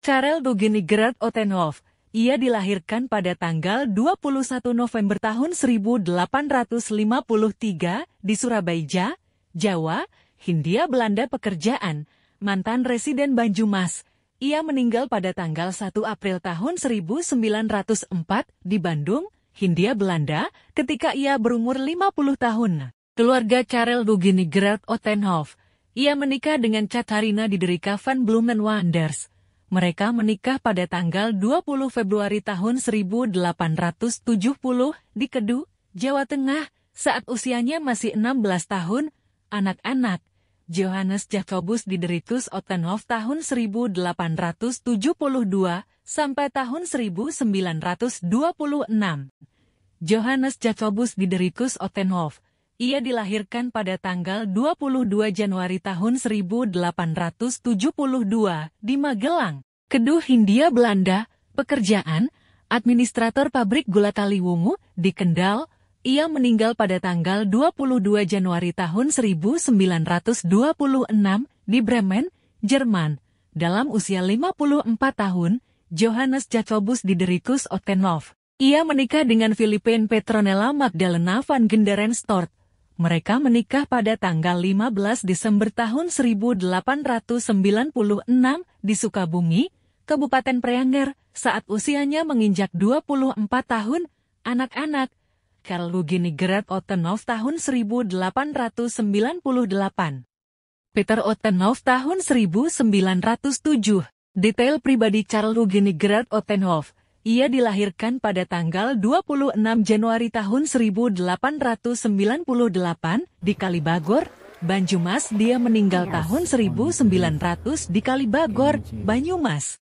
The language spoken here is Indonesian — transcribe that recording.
Karel Dugini Gerard Otenhoff, ia dilahirkan pada tanggal 21 November tahun 1853 di Surabaya, Jawa, Hindia Belanda pekerjaan, mantan residen Banjumas. Ia meninggal pada tanggal 1 April tahun 1904 di Bandung, Hindia Belanda, ketika ia berumur 50 tahun. Keluarga Karel Dugini Gerard Otenhoff, ia menikah dengan Catharina Diderika van Blumenwanders mereka menikah pada tanggal 20 Februari tahun 1870 di Kedu, Jawa Tengah, saat usianya masih 16 tahun, anak-anak. Johannes Jacobus Dideritus Ottenhoff tahun 1872 sampai tahun 1926. Johannes Jacobus Dideritus Ottenhoff ia dilahirkan pada tanggal 22 Januari tahun 1872 di Magelang. Keduh Hindia Belanda, pekerjaan, administrator pabrik gula Taliwungu di Kendal, ia meninggal pada tanggal 22 Januari tahun 1926 di Bremen, Jerman. Dalam usia 54 tahun, Johannes Jacobus Didericus Ottenhoff. Ia menikah dengan Filipin Petronella Magdalena van Genderen Stort. Mereka menikah pada tanggal 15 Desember tahun 1896 di Sukabumi, Kabupaten Preanger, saat usianya menginjak 24 tahun, anak-anak, Karl Lugini Gerard Ottenhoff tahun 1898. Peter Ottenhoff tahun 1907. Detail pribadi Charles Lugini Gerard Ottenhoff, ia dilahirkan pada tanggal 26 Januari tahun 1898 di Kalibagor, Banyumas. Dia meninggal tahun 1900 di Kalibagor, Banyumas.